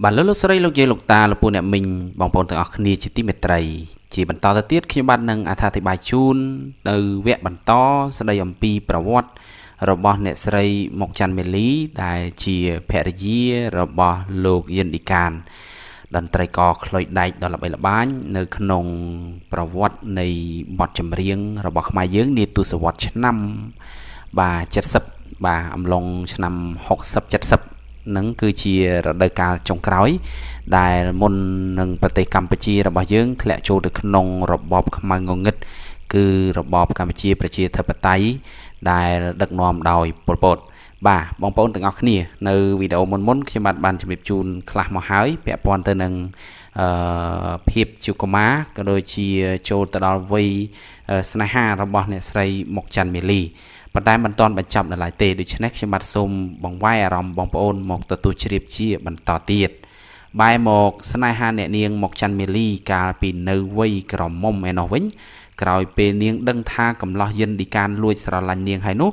បាទលោកលោកស្រីលោកយាយលោកតាលោកពូអ្នកមីងបងប្អូនទាំងអស់គ្នាជាទីមេត្រីជាបន្តទៅទៀតខ្ញុំបាទនឹងអធិប្បាយជូននៅវគ្គបន្តស្ដីអំពីប្រវត្តិរបស់អ្នកស្រីមុកច័ន្ទមេលីដែលជាភរិយារបស់លោកយិនឌីកានតន្ត្រីករខ្លុយដែកដ៏ល្បីល្បាញនៅក្នុងប្រវត្តិនៃបទចម្រៀងរបស់ខ្មែរយើងនាទសវត្សរ៍ឆ្នាំបាទ70បាទអំឡុងឆ្នាំ60 70នឹងគឺជារដូវកាលចុងក្រោយ ដែល មុននឹងប្រទេសកម្ពុជារបស់យើងធ្លាក់ចូលទៅក្នុងរបបខ្មៅងងឹតគឺរបបកម្ពុជា ប្រជាធិបតេយ្យដែល ដឹកនាំដោយប៉ុលពត បាទបងប្អូនទាំងអស់គ្នានៅវីដេអូមុនមុន ខ្ញុំបាទបានជម្រាបជូនខ្លះមកហើយពាក់ព័ន្ធទៅនឹងអឺភាពជាកុមារក៏ដូចជាចូលទៅដល់វ័យស្នេហារបស់ អ្នកស្រីមុកច័ន្ទមេលីប៉ុន្តែមិនទាន់បញ្ចប់នៅឡើយទេដូច្នេះខ្ញុំបាទសូមបង្វែរអារម្មណ៍បងប្អូនមកទទួលជ្រាបជាបន្តទៀតបែរមកស្នេហាអ្នកនាងមកច័ន្ទមេលីកាលពីនៅវ័យក្រមុំឯណោះវិញក្រោយពេលនាងដឹងថាកំឡោះយិនឌីកានលួចស្រឡាញ់នាងហើយនោះ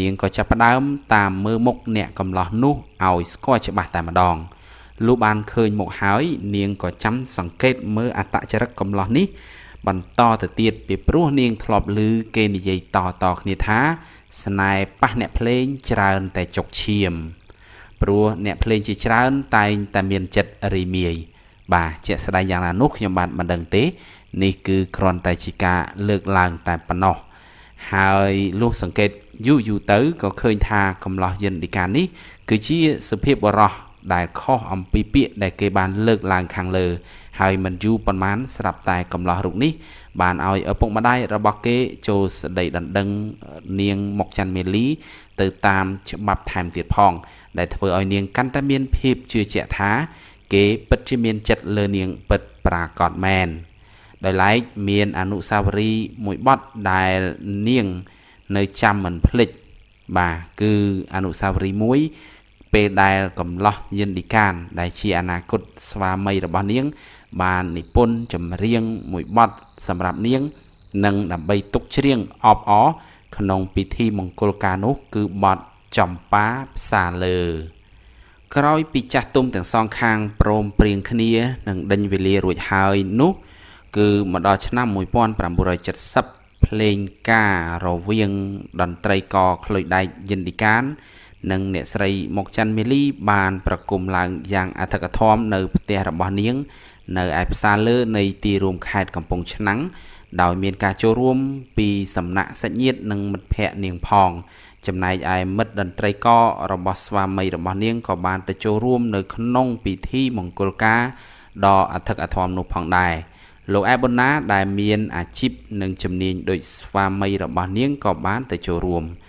នាងក៏ចាប់ផ្ដើមតាមមើលមុខអ្នកកំឡោះនោះឲ្យស្គាល់ច្បាស់តែម្ដងលុះបានឃើញមកហើយ នាងក៏ចាំសង្កេតមើលអត្តចរិតកំឡោះនេះ បន្តទៅទៀតពីព្រោះនាងធ្លាប់ឮគេនិយាយតតគ្នាថាស្នេហ៍ប៉ះអ្នកភ្លេងច្រើនតែចុកឈាម ព្រោះអ្នកភ្លេងជាច្រើនតែងតែមានចិត្តរីមាយ បាទជាក់ស្ដែងយ៉ាងណានោះខ្ញុំបាទមិនដឹងទេ នេះគឺគ្រាន់តែជាការលើកឡើងតែប៉ុណ្ណោះ ហើយលុះសង្កេតយូរយូរទៅក៏ឃើញថាកំឡោះយន្តនីការនេះ គឺជាសុភាពបរោះដែលខុសអំពីពាក្យដែលគេបានលើកឡើងខាងលើ ហើយមិនយូរប៉ុន្មានស្រាប់តែកំឡោះរូបនេះ បានឲ្យឪពុកម្ដាយរបស់គេចូលស្ដីដណ្ដឹងនាងមុកច័ន្ទមេលី ទៅតាមច្បាប់ថែមទៀតផងដែលធ្វើឲ្យនាងកាន់តែមានភាពជឿជាក់ថា គេពិតជាមានចិត្តលើនាងពិតប្រាកដមែនដោយឡែកមានអនុសាវរីយ៍មួយបទដែលនាងនៅចាំមិនភ្លេចបាទគឺអនុសាវរីយ៍មួយពេលដែល កំឡោះយិនឌីកាន ដែល ជាអនាគត ស្វាមីរបស់នាង បាននិពន្ធចម្រៀងមួយបទសម្រាប់នាងនិងដើម្បីទុកច្រៀងអបអរក្នុងពិធីមង្គលការនោះ គឺបទចំប៉ាផ្សាលើ ក្រោយពីចាស់ទុំទាំងសងខាងព្រមព្រៀងគ្នានឹងដេញវេលារួចហើយនោះគឺមកដល់ឆ្នាំ1970ភ្លេងការរវាងតន្ត្រីករខ្លុយដែកយិនឌីកាននិងអ្នកស្រីមកច័ន្ទមេលី បាន ប្រគំឡើងយ៉ាងអធិកធមនៅ ផ្ទះរបស់នាង នៅឯផ្សារលើ នៃទីរួមខេត្តកំពង់ឆ្នាំងដោយមានការចូលរួម ពីសំណាក់សាច់ញាតិនិងមិត្តភ័ក្តិនាងផង ចំណែកឯមិត្តតន្ត្រីកររបស់ស្វាមីរបស់នាងក៏បានទៅចូលរួមនៅក្នុងពិធីមង្គលការដ៏អធិកអធមនោះផងដែរលោកអែប៊ុនណាដែលមាន អាជីពនិងជំនាញដូចស្វាមីរបស់នាងក៏បាន ទៅចូលរួម។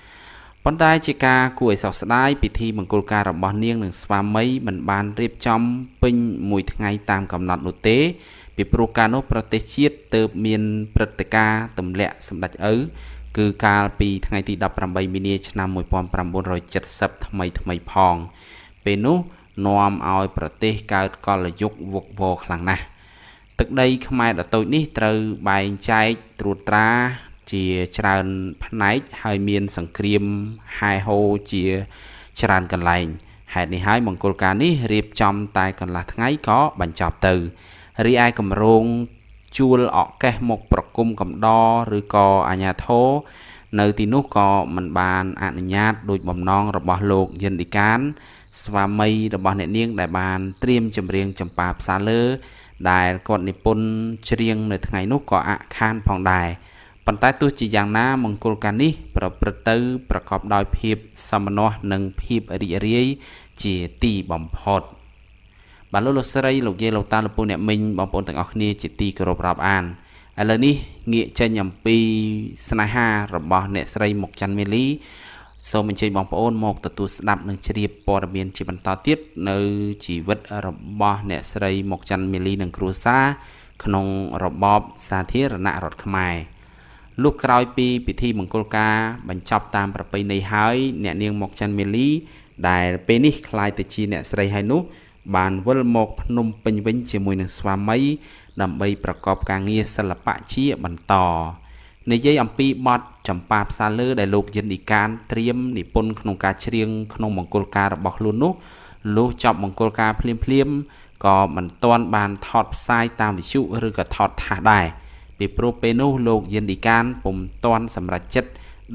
ប៉ុន្តែជាការគួរឲ្យសោកស្ដាយពិធីមង្គលការរបស់នាងនិងស្វាមីមិនបានរៀបចំពេញមួយថ្ងៃតាមកំណត់នោះទេពីព្រោះកាលនោះប្រទេសជាតិទៅមានព្រឹត្តិការណ៍ទម្លាក់សម្ដេចឪគឺកាលពីថ្ងៃទី18មីនាឆ្នាំ1970ថ្មីថ្មីផងពេលនោះនាំឲ្យប្រទេសកើតកលយុគវឹកវរខ្លាំងណាស់ទឹកដីខ្មែរដ៏តូចនេះត្រូវបែងចែកត្រួតត្រាជាច្រើនផ្នែកហើយមានសង្គ្រាមហែហូរជា ច្រើនកន្លែងហេតុនេះហើយមង្គលការនេះរៀបចំ តែកន្លះថ្ងៃក៏បញ្ចប់ទៅរីឯគម្រោងជួលអកេះមកប្រគំកំដរឬក៏អាញាធរនៅទីនោះក៏មិនបានអនុញ្ញាតដោយបំណងរបស់លោកយិនឌីកាន ស្វាមីរបស់អ្នកនាងដែលបានត្រៀមចម្រៀងចម្ប៉ាផ្សាលើ ដែលគាត់និពន្ធច្រៀងនៅថ្ងៃនោះក៏អខានផងដែរប៉ុន្តែទោះជាយ៉ាងណាមង្គលការនេះ ប្រព្រឹត្តទៅប្រកបដោយភាពសមនាស់និងភាពរីករាយជាទីបំផុតបាទលោកលោកស្រីលោកយាយលោកតាលោកពូអ្នកមីងបងប្អូនទាំងអស់គ្នាជាទីគោរពរាប់អានឥឡូវនេះងាកចេញអំពីស្នេហារបស់ អ្នកស្រីមុកច័ន្ទមេលី សូមអញ្ជើញបងប្អូនមកទទួលស្ដាប់និងជ្រាបព័ត៌មានជាបន្តទៀតនៅជីវិតរបស់ អ្នកស្រីមុកច័ន្ទមេលី និងគ្រួសារក្នុងរបបសាធារណរដ្ឋខ្មែរ។លុះក្រោយពីពិធីមង្គលការបញ្ចប់តាមប្រពៃណីហើយអ្នកនាងមកច័ន្ទមេលីដែល ពេលនេះក្លាយទៅជាអ្នកស្រីហើយនោះបានវិលមកភ្នំពេញវិញជាមួយនឹងស្វាមី ដើម្បីប្រកបការងារសិល្បៈជាបន្តនិយាយអំពីបទចម្ប៉ាផ្សាលើដែលលោកយិនឌីកានត្រៀមនិពន្ធក្នុងការច្រៀងក្នុងមង្គលការរបស់ខ្លួននោះលុះចប់មង្គលការភ្លាមភ្លាមក៏មិនទាន់បានថតផ្សាយតាមវិទ្យុឬក៏ថតថាសដែរពីព្រោះពេលនោះលោកយិនឌីកានពុំតាន់សម្រេចចិត្ត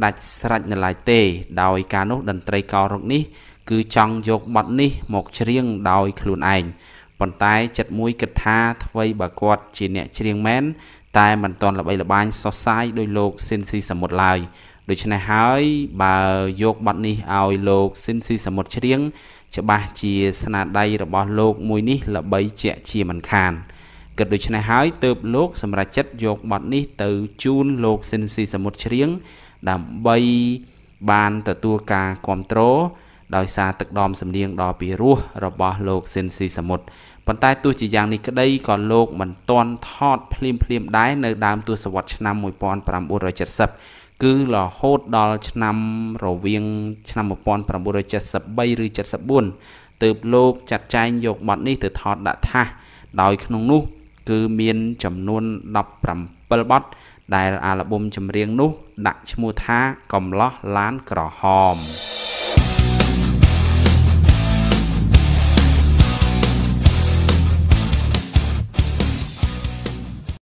ដាច់ស្រេចនៅឡើយទេ ដោយការនោះតន្ត្រីកោរកនេះគឺចង់យកបទនេះមកច្រៀងដោយខ្លួនឯងប៉ុន្តែចិត្តមួយគិតថាថ្វីបើគាត់ជាអ្នកច្រៀងមែនតែមិនតាន់ល្បីល្បាញសុសសាយដោយលោកស៊ិនស៊ីសមុទ្រឡើយដូច្នេះហើយ បើយកបទនេះឲ្យលោកស៊ិនស៊ីសមុទ្រច្រៀងច្បាស់ជាស្នាដៃរបស់លោកមួយនេះល្បីជាក់ជាមិនខាន។គិតដូច្នេះហើយទើបលោកសម្រេចចិត្តយកបទនេះទៅជូនលោកស៊ិនស៊ីសមុទ្រជ្រៀងដើម្បីបានទទួលការគ្រប់គ្រងដោយសារទឹកដមសំនៀងដ៏ពីរោះរបស់លោកស៊ិនស៊ីសមុទ្រប៉ុន្តែទោះជាយ៉ាងនេះក្តីក៏លោកមិនទាន់ថតភ្លាមភ្លាមដែរនៅដើមទសវត្សរ៍ឆ្នាំ1970គឺរហូតដល់ឆ្នាំរវាងឆ្នាំ1973ឬ74ទើបលោកចាត់ចែងយកបទនេះទៅថតដាក់ថាសដោយក្នុងនោះគឺមាន ចំនួន17បទដែលអាល់ប៊ុមចម្រៀងនោះដាក់ឈ្មោះថាកំឡោះឡានក្រហម